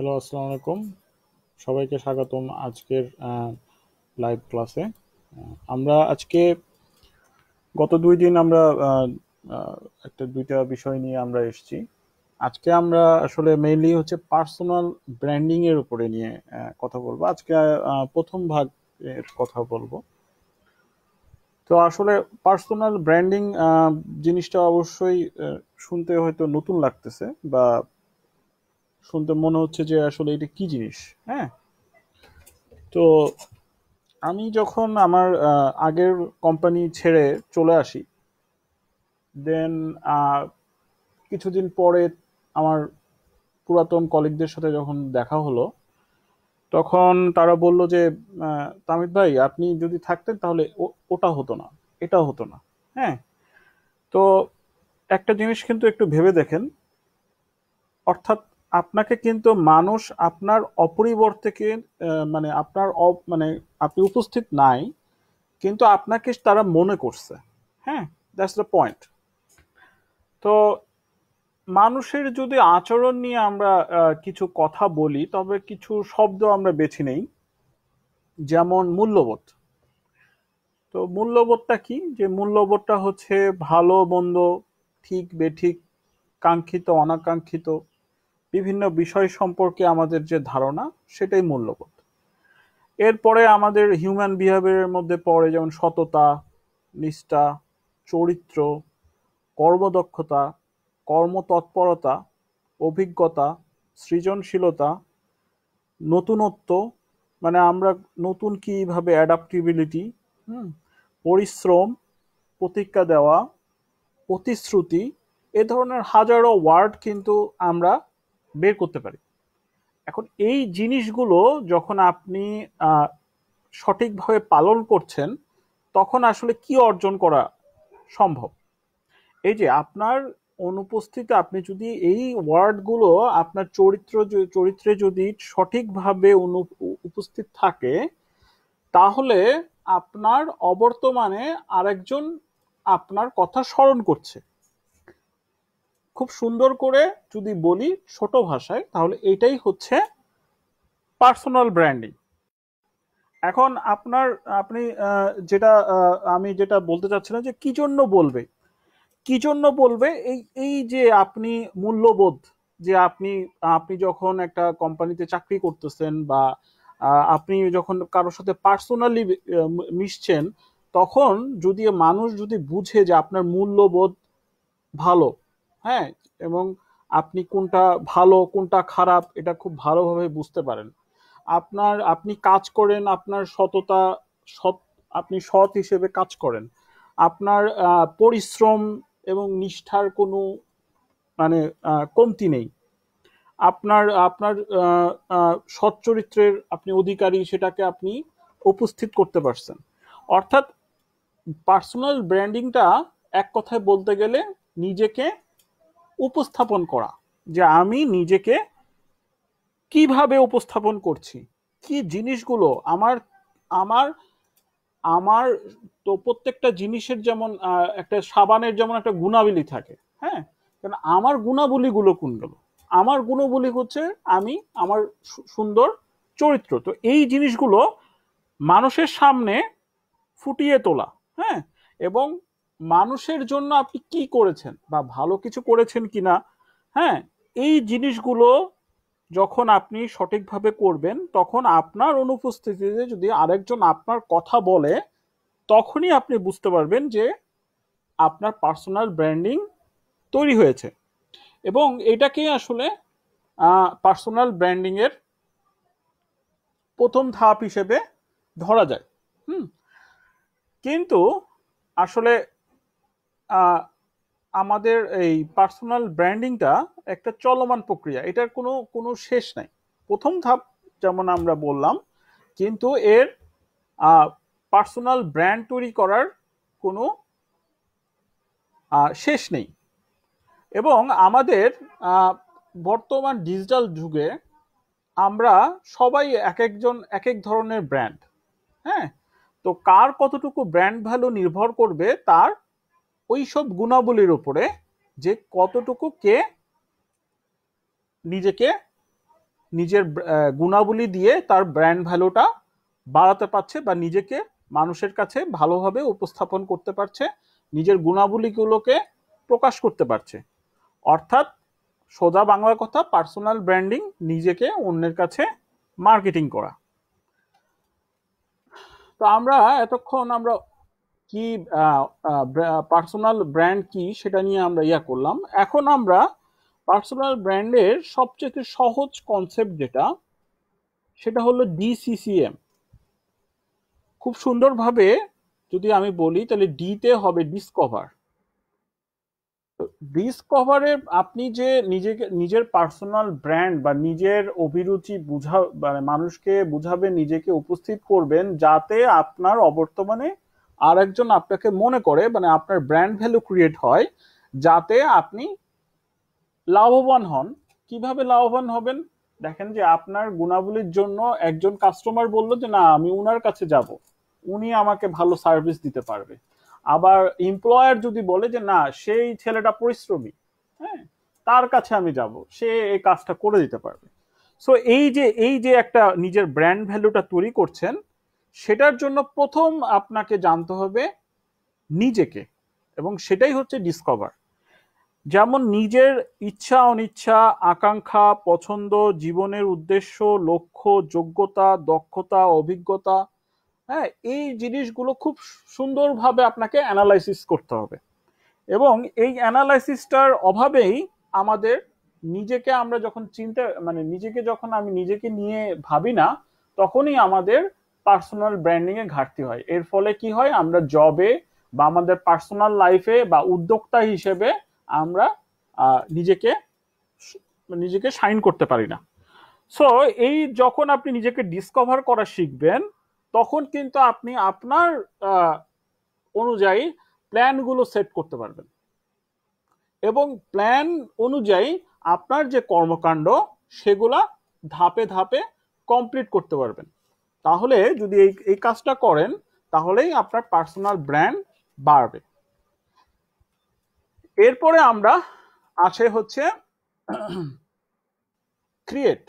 hello আসসালামু আলাইকুম সবাইকে স্বাগতম আজকের লাইভ ক্লাসে আমরা আজকে গত দুই দিন আমরা একটা দুইটা বিষয় নিয়ে আমরা এসেছি আজকে আমরা আসলে মেইনলি হচ্ছে পার্সোনাল ব্র্যান্ডিং এর উপরে নিয়ে কথা বলবো আজকে প্রথম ভাগ এর কথা বলবো তো আসলে পার্সোনাল ব্র্যান্ডিং জিনিসটা অবশ্যই শুনতে হয়তো নতুন লাগতেছে বা শুনতে মনে হচ্ছে যে আসলে এটা কি জিনিস হ্যাঁ তো আমি যখন আমার আগের কোম্পানি ছেড়ে চলে আসি দেন কিছুদিন পরে আমার পুরাতন কলিগদের সাথে যখন দেখা হলো তখন তারা বলল যে তামিদ ভাই আপনি যদি থাকতেন তাহলে ওটা হতো না এটা হতো না হ্যাঁ তো একটা জিনিস কিন্তু একটু ভেবে দেখেন অর্থাৎ আপনাকে কিন্তু মানুষ আপনার অপরিবর্তকে মানে আপনার মানে আপনি উপস্থিত নাই কিন্তু আপনাকে তারা মনে করছে হ্যাঁ দ্যাটস দ্য পয়েন্ট তো মানুষের যদি আচরণ নিয়ে আমরা কিছু কথা বলি তবে কিছু শব্দ আমরা বেছে নেই যেমন মূল্যবোধ তো মূল্যবোধটা কি যে মূল্যবোধটা হচ্ছে ভালো মন্দ ঠিক বেঠিক কাঙ্ক্ষিত অনাকাঙ্ক্ষিত বিভিন্ন বিষয় সম্পর্কে আমাদের যে ধারণা সেটাই মূল্যবোধ এরপরে আমাদের হিউম্যান বিহেভিয়ারের মধ্যে পড়ে যেমন সততা নিষ্ঠা চরিত্র কর্মদক্ষতা কর্মতৎপরতা অভিজ্ঞতা সৃজনশীলতা নতুনত্ব মানে আমরা নতুন কীভাবে অ্যাডাপ্টিবিলিটি পরিশ্রম প্রতিজ্ঞা দেওয়া প্রতিশ্রুতি এ ধরনের হাজারো ওয়ার্ড কিন্তু আমরা বের করতে পারি এখন এই জিনিসগুলো যখন আপনি সঠিকভাবে পালন করছেন তখন আসলে কি অর্জন করা সম্ভব এই যে আপনার অনুপস্থিতি আপনি যদি এই ওয়ার্ডগুলো আপনার চরিত্র চরিত্রে যদি সঠিকভাবে উপস্থিত থাকে তাহলে আপনার অবর্তমানে আরেকজন আপনার কথা স্মরণ করছে খুব সুন্দর করে যদি বলি ছোট ভাষায় তাহলে এটাই হচ্ছে পার্সোনাল ব্র্যান্ডিং এখন আপনার আপনি যেটা আমি যেটা বলতে চাচ্ছিলাম যে কি জন্য বলবে কি জন্য বলবে এই এই যে আপনি মূল্যবোধ যে আপনি আপনি যখন একটা কোম্পানিতে চাকরি করতেছেন বা আপনি যখন কারোর সাথে পার্সোনালি মিশছেন তখন যদি মানুষ যদি বুঝে যে আপনার মূল্যবোধ ভালো হ্যাঁ এবং আপনি কোনটা ভালো কোনটা খারাপ এটা খুব ভালোভাবে বুঝতে পারেন আপনার আপনি কাজ করেন আপনার সততা সৎ আপনি সৎ হিসেবে কাজ করেন আপনার পরিশ্রম এবং নিষ্ঠার কোনো মানে কমতি নেই আপনার আপনার সৎ চরিত্রের আপনি অধিকারী সেটাকে আপনি উপস্থিত করতে পারছেন অর্থাৎ পার্সোনাল ব্র্যান্ডিংটা এক কথায় বলতে গেলে নিজেকে উপস্থাপন করা যে আমি নিজেকে কিভাবে উপস্থাপন করছি কি জিনিসগুলো আমার আমার আমার তো প্রত্যেকটা জিনিসের যেমন একটা সাবানের যেমন একটা গুণাবলী থাকে হ্যাঁ কারণ আমার গুণাবলীগুলো কোনগুলো আমার গুণাবলী হচ্ছে আমি আমার সুন্দর চরিত্র তো এই জিনিসগুলো মানুষের সামনে ফুটিয়ে তোলা হ্যাঁ এবং মানুষের জন্য আপনি কি করেছেন বা ভালো কিছু করেছেন কিনা হ্যাঁ এই জিনিসগুলো যখন আপনি সঠিকভাবে করবেন তখন আপনার অনুপস্থিতিতে যদি আরেকজন আপনার কথা বলে তখনই আপনি বুঝতে পারবেন যে আপনার পার্সোনাল ব্র্যান্ডিং তৈরি হয়েছে এবং এটাকেই আসলে পার্সোনাল ব্র্যান্ডিংয়ের প্রথম ধাপ হিসেবে ধরা যায় হুম কিন্তু আসলে আমাদের এই পার্সোনাল ব্র্যান্ডিংটা একটা চলমান প্রক্রিয়া এটার কোনো কোনো শেষ নাই প্রথম ধাপ যেমন আমরা বললাম কিন্তু এর পার্সোনাল ব্র্যান্ড তৈরি করার কোনো শেষ নেই এবং আমাদের বর্তমান ডিজিটাল যুগে আমরা সবাই এক একজন এক এক ধরনের ব্র্যান্ড হ্যাঁ তো কার কতটুকু ব্র্যান্ড ভ্যালু নির্ভর করবে তার ওই সব গুণাবলীর উপরে যে কতটুকু কে নিজেকে নিজের গুণাবলী দিয়ে তার ব্র্যান্ড ভ্যালুটা বাড়াতে পারছে বা নিজেকে মানুষের কাছে ভালোভাবে উপস্থাপন করতে পারছে নিজের গুণাবলীগুলোকে প্রকাশ করতে পারছে অর্থাৎ সোজা বাংলা কথা পার্সোনাল ব্র্যান্ডিং নিজেকে অন্যের কাছে মার্কেটিং করা তো আমরা এতক্ষণ আমরা কি পার্সোনাল ব্র্যান্ড কি সেটা নিয়ে আমরা ইয়া করলাম এখন আমরা পার্সোনাল ব্র্যান্ডের সবচেয়ে সহজ কনসেপ্ট যেটা সেটা হলো ডিসিসিএম খুব সুন্দরভাবে যদি আমি বলি তাহলে ডিতে হবে ডিসকভার ডিসকভারে আপনি যে নিজেকে নিজের পার্সোনাল ব্র্যান্ড বা নিজের অভিরুচি বুঝা মানে মানুষকে বুঝাবে নিজেকে উপস্থিত করবেন যাতে আপনার অবর্তমানে আর একজন আপনাকে মনে করে মানে আপনার ব্র্যান্ড ভ্যালু ক্রিয়েট হয় যাতে আপনি লাভবান হন কিভাবে লাভবান হবেন দেখেন যে আপনার গুণাবলীর জন্য একজন কাস্টমার বলল যে না আমি উনার কাছে যাব উনি আমাকে ভালো সার্ভিস দিতে পারবে আবার এমপ্লয়ার যদি বলে যে না সেই ছেলেটা পরিশ্রমী হ্যাঁ তার কাছে আমি যাব সে এই কাজটা করে দিতে পারবে সো এই যে এই যে একটা নিজের ব্র্যান্ড ভ্যালুটা তৈরি করছেন সেটার জন্য প্রথম আপনাকে জানতে হবে নিজেকে এবং সেটাই হচ্ছে ডিসকভার যেমন নিজের ইচ্ছা অনিচ্ছা আকাঙ্ক্ষা পছন্দ জীবনের উদ্দেশ্য লক্ষ্য যোগ্যতা দক্ষতা অভিজ্ঞতা হ্যাঁ এই জিনিসগুলো খুব সুন্দরভাবে আপনাকে অ্যানালাইসিস করতে হবে এবং এই অ্যানালাইসিসটার অভাবেই আমাদের নিজেকে আমরা যখন চিন্তা মানে নিজেকে যখন আমি নিজেকে নিয়ে ভাবি না তখনই আমাদের পার্সোনাল ব্র্যান্ডিং এ ঘাটতি হয় এর ফলে কি হয় আমরা জবে বা আমাদের পার্সোনাল লাইফে বা উদ্যোক্তা হিসেবে আমরা নিজেকে নিজেকে সাইন করতে পারি না সো এই যখন আপনি নিজেকে ডিসকভার করা শিখবেন তখন কিন্তু আপনি আপনার অনুযায়ী প্ল্যানগুলো সেট করতে পারবেন এবং প্ল্যান অনুযায়ী আপনার যে কর্মকাণ্ড সেগুলা ধাপে ধাপে কমপ্লিট করতে পারবেন তাহলে যদি এই এই কাজটা করেন তাহলেই আপনার পার্সোনাল ব্র্যান্ড বাড়বে এরপরে আমরা আছে হচ্ছে ক্রিয়েট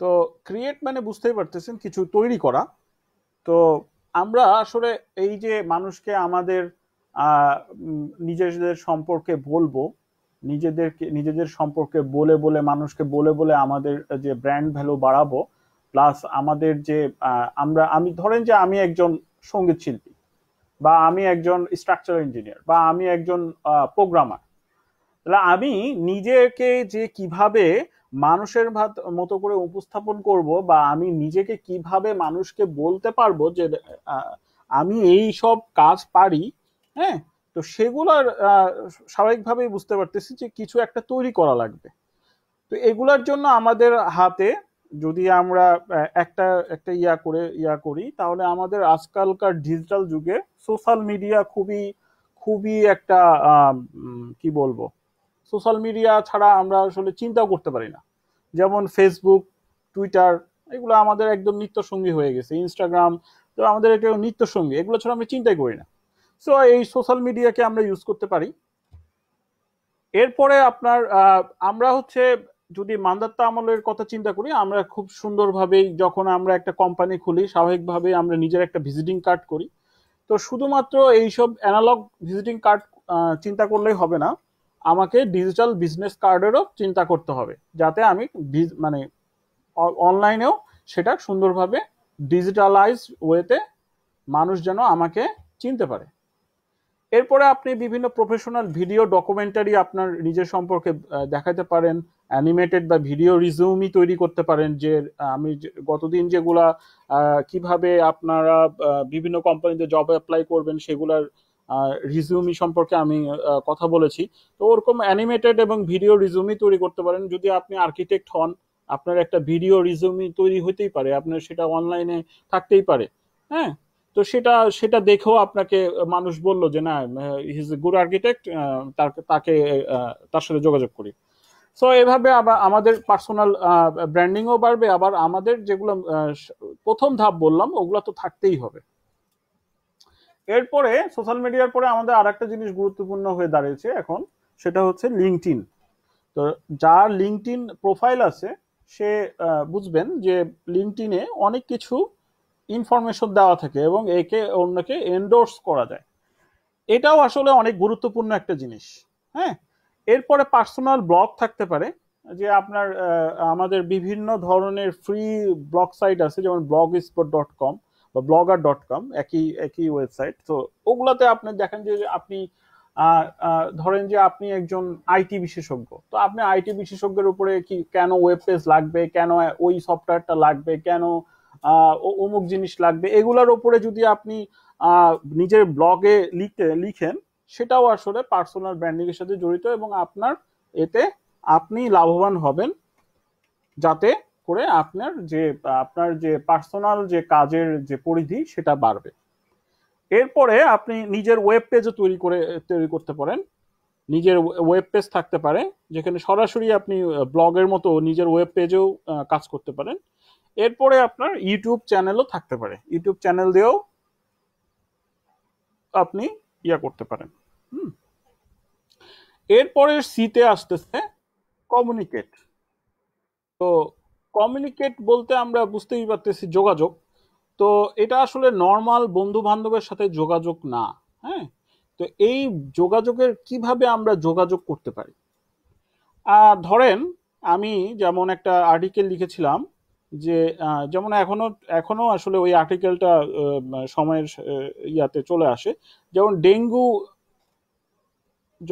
তো ক্রিয়েট মানে বুঝতেই পারতেছেন কিছু তৈরি করা তো আমরা আসলে এই যে মানুষকে আমাদের নিজেদের সম্পর্কে বলবো নিজেদেরকে নিজেদের সম্পর্কে বলে বলে মানুষকে বলে বলে আমাদের যে ব্র্যান্ড ভ্যালু বাড়াবো প্লাস আমাদের যে আমরা আমি ধরেন যে আমি একজন সঙ্গীত শিল্পী বা আমি একজন স্ট্রাকচার ইঞ্জিনিয়ার বা আমি একজন প্রোগ্রামার তাহলে আমি নিজেকে যে কিভাবে মানুষের ভাত মতো করে উপস্থাপন করব বা আমি নিজেকে কিভাবে মানুষকে বলতে পারবো যে আমি এই সব কাজ পারি হ্যাঁ তো সেগুলার স্বাভাবিকভাবেই বুঝতে পারতেছি যে কিছু একটা তৈরি করা লাগবে তো এগুলার জন্য আমাদের হাতে যদি আমরা একটা একটা ইয়া করে ইয়া করি তাহলে আমাদের আজকালকার ডিজিটাল যুগে সোশ্যাল মিডিয়া খুবই খুবই একটা কি বলবো সোশ্যাল মিডিয়া ছাড়া আমরা আসলে চিন্তাও করতে পারি না যেমন ফেসবুক টুইটার এগুলো আমাদের একদম নিত্যসঙ্গী হয়ে গেছে ইনস্টাগ্রাম তো আমাদের এটা নিত্যসঙ্গী এগুলো ছাড়া আমি চিন্তাই করি না সো এই সোশ্যাল মিডিয়াকে আমরা ইউজ করতে পারি এরপরে আপনার আমরা হচ্ছে যদি মান্দাত্তা আমলের কথা চিন্তা করি আমরা খুব সুন্দরভাবেই যখন আমরা একটা কোম্পানি খুলি স্বাভাবিকভাবে আমরা নিজের একটা ভিজিটিং কার্ড করি তো শুধুমাত্র এইসব অ্যানালগ ভিজিটিং কার্ড চিন্তা করলেই হবে না আমাকে ডিজিটাল বিজনেস কার্ডেরও চিন্তা করতে হবে যাতে আমি মানে অনলাইনেও সেটা সুন্দরভাবে ডিজিটালাইজ ওয়েতে মানুষ যেন আমাকে চিনতে পারে এরপরে আপনি বিভিন্ন প্রফেশনাল ভিডিও ডকুমেন্টারি আপনার নিজের সম্পর্কে দেখাতে পারেন অ্যানিমেটেড বা ভিডিও রিজিউমই তৈরি করতে পারেন যে আমি গতদিন যেগুলা কিভাবে আপনারা বিভিন্ন কোম্পানিতে জব অ্যাপ্লাই করবেন সেগুলার রিজিউমি সম্পর্কে আমি কথা বলেছি তো ওরকম অ্যানিমেটেড এবং ভিডিও রিজিউমই তৈরি করতে পারেন যদি আপনি আর্কিটেক্ট হন আপনার একটা ভিডিও রিজিউমি তৈরি হতেই পারে আপনার সেটা অনলাইনে থাকতেই পারে হ্যাঁ তো সেটা সেটা দেখেও আপনাকে মানুষ বলল যে না হিজ এ গুড আর্কিটেক্ট তাকে তার সাথে যোগাযোগ করি সো এভাবে আবার আমাদের পার্সোনাল ব্র্যান্ডিংও বাড়বে আবার আমাদের যেগুলো প্রথম ধাপ বললাম ওগুলো তো থাকতেই হবে এরপরে সোশ্যাল মিডিয়ার পরে আমাদের আর একটা জিনিস গুরুত্বপূর্ণ হয়ে দাঁড়িয়েছে এখন সেটা হচ্ছে লিঙ্কটিন তো যার লিঙ্কটিন প্রোফাইল আছে সে বুঝবেন যে লিঙ্কটিনে অনেক কিছু ইনফরমেশন দেওয়া থাকে এবং একে অন্যকে এন্ডোর্স করা যায় এটাও আসলে অনেক গুরুত্বপূর্ণ একটা জিনিস হ্যাঁ এরপরে পার্সোনাল ব্লগ থাকতে পারে যে আপনার আমাদের বিভিন্ন ধরনের ফ্রি ব্লগ সাইট আছে যেমন ব্লগ স্পট ডট কম বা ব্লগার ডট কম একই একই ওয়েবসাইট তো ওগুলোতে আপনি দেখেন যে আপনি ধরেন যে আপনি একজন আইটি বিশেষজ্ঞ তো আপনি আইটি বিশেষজ্ঞের উপরে কি কেন ওয়েব পেজ লাগবে কেন ওই সফটওয়্যারটা লাগবে কেন অমুক জিনিস লাগবে এগুলোর ওপরে যদি আপনি নিজের ব্লগে লিখতে লিখেন সেটাও আসলে পার্সোনাল এর সাথে জড়িত এবং আপনার এতে আপনি লাভবান হবেন যাতে করে আপনার যে আপনার যে পার্সোনাল যে কাজের যে পরিধি সেটা বাড়বে এরপরে আপনি নিজের ওয়েব পেজও তৈরি করে তৈরি করতে পারেন নিজের ওয়েব পেজ থাকতে পারে যেখানে সরাসরি আপনি ব্লগের মতো নিজের ওয়েব পেজেও কাজ করতে পারেন এরপরে আপনার ইউটিউব চ্যানেলও থাকতে পারে ইউটিউব চ্যানেল দিয়েও আপনি ইয়া করতে পারেন হুম এরপরে সিতে আসতেছে কমিউনিকেট তো কমিউনিকেট বলতে আমরা বুঝতেই পারতেছি যোগাযোগ তো এটা আসলে নর্মাল বন্ধু বান্ধবের সাথে যোগাযোগ না হ্যাঁ তো এই যোগাযোগের কিভাবে আমরা যোগাযোগ করতে পারি ধরেন আমি যেমন একটা আর্টিকেল লিখেছিলাম যে যেমন এখনো এখনো আসলে ওই আর্টিকেলটা সময়ের ইয়াতে চলে আসে যেমন ডেঙ্গু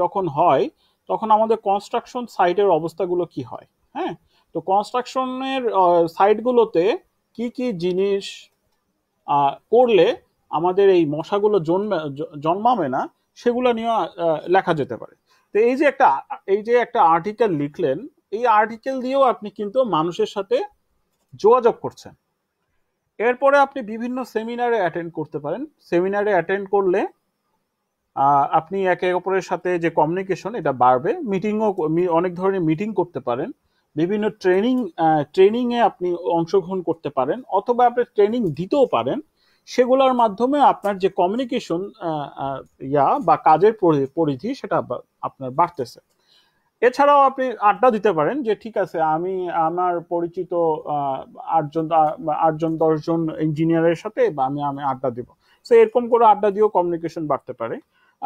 যখন হয় তখন আমাদের কনস্ট্রাকশন সাইটের অবস্থাগুলো কি হয় হ্যাঁ তো কনস্ট্রাকশনের সাইটগুলোতে কি কি জিনিস করলে আমাদের এই মশাগুলো জন্মে জন্মাবে না সেগুলো নিয়ে লেখা যেতে পারে তো এই যে একটা এই যে একটা আর্টিকেল লিখলেন এই আর্টিকেল দিয়েও আপনি কিন্তু মানুষের সাথে যোগাযোগ করছেন এরপরে আপনি বিভিন্ন সেমিনারে অ্যাটেন্ড করতে পারেন সেমিনারে অ্যাটেন্ড করলে আপনি একে অপরের সাথে যে কমিউনিকেশন এটা বাড়বে মিটিংও অনেক ধরনের মিটিং করতে পারেন বিভিন্ন ট্রেনিং ট্রেনিংয়ে আপনি অংশগ্রহণ করতে পারেন অথবা আপনি ট্রেনিং দিতেও পারেন সেগুলোর মাধ্যমে আপনার যে কমিউনিকেশন ইয়া বা কাজের পরিধি সেটা আপনার বাড়তেছে এছাড়াও আপনি আড্ডা দিতে পারেন যে ঠিক আছে আমি আমার পরিচিত আটজন আটজন দশজন ইঞ্জিনিয়ারের সাথে বা আমি আমি আড্ডা দিব তো এরকম করে আড্ডা দিয়েও কমিউনিকেশন বাড়তে পারে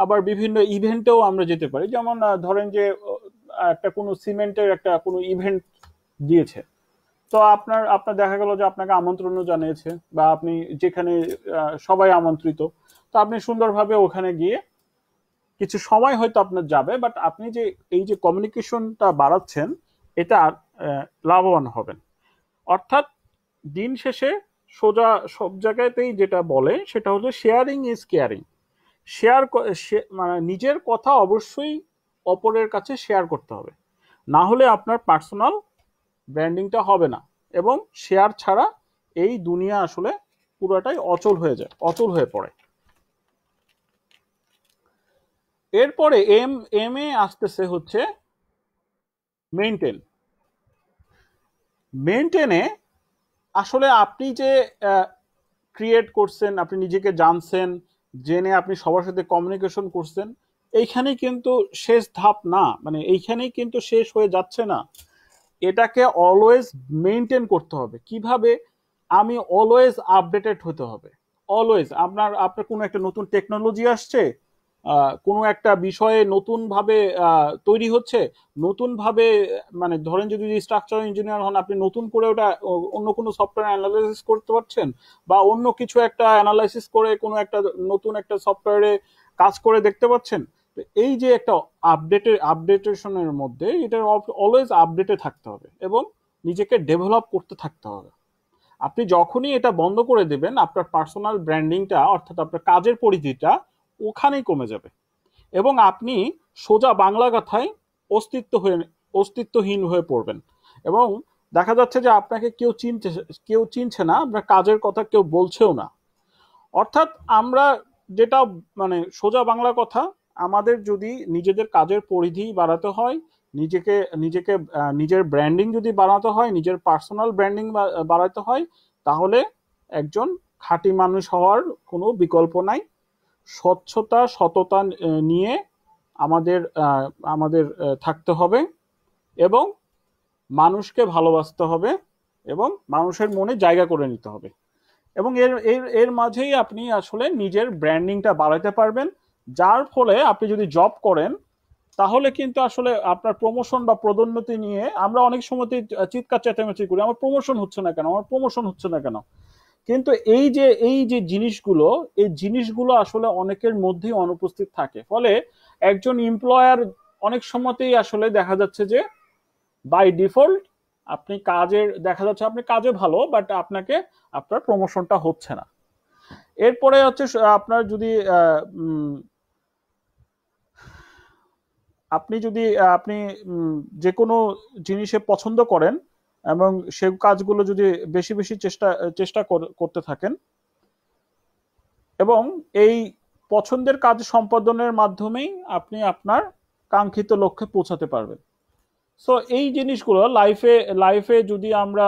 আবার বিভিন্ন ইভেন্টেও আমরা যেতে পারি যেমন ধরেন যে একটা কোনো সিমেন্টের একটা কোনো ইভেন্ট দিয়েছে তো আপনার আপনার দেখা গেল যে আপনাকে আমন্ত্রণও জানিয়েছে বা আপনি যেখানে সবাই আমন্ত্রিত তো আপনি সুন্দরভাবে ওখানে গিয়ে কিছু সময় হয়তো আপনার যাবে বাট আপনি যে এই যে কমিউনিকেশনটা বাড়াচ্ছেন এটা লাভবান হবেন অর্থাৎ দিন শেষে সোজা সব জায়গাতেই যেটা বলে সেটা হলো শেয়ারিং ইজ কেয়ারিং শেয়ার মানে নিজের কথা অবশ্যই অপরের কাছে শেয়ার করতে হবে না হলে আপনার পার্সোনাল ব্র্যান্ডিংটা হবে না এবং শেয়ার ছাড়া এই দুনিয়া আসলে পুরোটাই অচল হয়ে যায় অচল হয়ে পড়ে এরপরে এম এম এ আসতেছে হচ্ছে মেনটেন মেনটেনে আসলে আপনি যে ক্রিয়েট করছেন আপনি নিজেকে জানছেন জেনে আপনি সবার সাথে কমিউনিকেশন করছেন এইখানে কিন্তু শেষ ধাপ না মানে এইখানেই কিন্তু শেষ হয়ে যাচ্ছে না এটাকে অলওয়েজ মেনটেন করতে হবে কিভাবে আমি অলওয়েজ আপডেটেড হতে হবে অলওয়েজ আপনার আপনার কোনো একটা নতুন টেকনোলজি আসছে কোনো একটা বিষয়ে নতুনভাবে তৈরি হচ্ছে নতুনভাবে মানে ধরেন যদি স্ট্রাকচার ইঞ্জিনিয়ার হন আপনি নতুন করে ওটা অন্য কোনো সফটওয়্যার অ্যানালাইসিস করতে পারছেন বা অন্য কিছু একটা অ্যানালাইসিস করে কোনো একটা নতুন একটা সফটওয়্যারে কাজ করে দেখতে পাচ্ছেন তো এই যে একটা আপডেটের আপডেটেশনের মধ্যে এটা অলওয়েজ আপডেটে থাকতে হবে এবং নিজেকে ডেভেলপ করতে থাকতে হবে আপনি যখনই এটা বন্ধ করে দেবেন আপনার পার্সোনাল ব্র্যান্ডিংটা অর্থাৎ আপনার কাজের পরিধিটা ওখানেই কমে যাবে এবং আপনি সোজা বাংলা কথায় অস্তিত্ব হয়ে অস্তিত্বহীন হয়ে পড়বেন এবং দেখা যাচ্ছে যে আপনাকে কেউ চিনছে কেউ চিনছে না আপনার কাজের কথা কেউ বলছেও না অর্থাৎ আমরা যেটা মানে সোজা বাংলা কথা আমাদের যদি নিজেদের কাজের পরিধি বাড়াতে হয় নিজেকে নিজেকে নিজের ব্র্যান্ডিং যদি বাড়াতে হয় নিজের পার্সোনাল ব্র্যান্ডিং বাড়াতে হয় তাহলে একজন খাঁটি মানুষ হওয়ার কোনো বিকল্প নাই স্বচ্ছতা সততা নিয়ে আমাদের আমাদের থাকতে হবে এবং মানুষকে ভালোবাসতে হবে এবং মানুষের মনে জায়গা করে নিতে হবে এবং এর এর এর মাঝেই আপনি আসলে নিজের ব্র্যান্ডিংটা বাড়াতে পারবেন যার ফলে আপনি যদি জব করেন তাহলে কিন্তু আসলে আপনার প্রমোশন বা পদোন্নতি নিয়ে আমরা অনেক সময় চিৎকার চেঁচামেচি করি আমার প্রমোশন হচ্ছে না কেন আমার প্রমোশন হচ্ছে না কেন কিন্তু এই যে এই যে জিনিসগুলো এই জিনিসগুলো আসলে অনেকের মধ্যেই অনুপস্থিত থাকে ফলে একজন এমপ্লয়ার অনেক সময়তেই আসলে দেখা যাচ্ছে যে বাই ডিফল্ট আপনি কাজের দেখা যাচ্ছে আপনি কাজে ভালো বাট আপনাকে আপনার প্রমোশনটা হচ্ছে না এরপরে হচ্ছে আপনার যদি আপনি যদি আপনি যে কোনো জিনিসে পছন্দ করেন এবং সে কাজগুলো যদি বেশি বেশি চেষ্টা চেষ্টা করতে থাকেন এবং এই পছন্দের কাজ সম্পাদনের মাধ্যমেই আপনি আপনার কাঙ্ক্ষিত লক্ষ্যে পৌঁছাতে পারবেন সো এই জিনিসগুলো লাইফে লাইফে যদি আমরা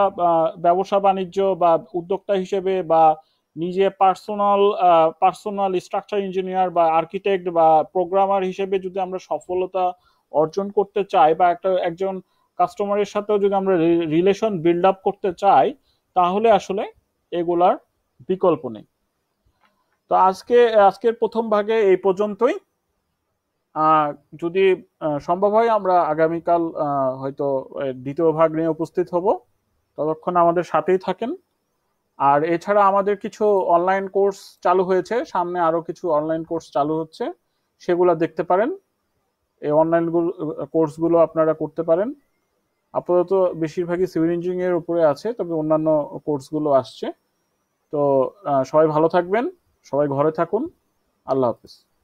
ব্যবসা বাণিজ্য বা উদ্যোক্তা হিসেবে বা নিজে পার্সোনাল পার্সোনাল স্ট্রাকচার ইঞ্জিনিয়ার বা আর্কিটেক্ট বা প্রোগ্রামার হিসেবে যদি আমরা সফলতা অর্জন করতে চাই বা একটা একজন কাস্টমারের সাথেও যদি আমরা রিলেশন বিল্ড আপ করতে চাই তাহলে আসলে এগুলার বিকল্প নেই তো আজকে আজকের প্রথম ভাগে এই পর্যন্তই যদি সম্ভব হয় আমরা আগামীকাল হয়তো দ্বিতীয় ভাগ নিয়ে উপস্থিত হব ততক্ষণ আমাদের সাথেই থাকেন আর এছাড়া আমাদের কিছু অনলাইন কোর্স চালু হয়েছে সামনে আরও কিছু অনলাইন কোর্স চালু হচ্ছে সেগুলো দেখতে পারেন এই অনলাইন কোর্সগুলো আপনারা করতে পারেন আপাতত বেশিরভাগই সিভিল ইঞ্জিনিয়ারিং এর উপরে আছে তবে অন্যান্য কোর্সগুলো আসছে তো সবাই ভালো থাকবেন সবাই ঘরে থাকুন আল্লাহ হাফিজ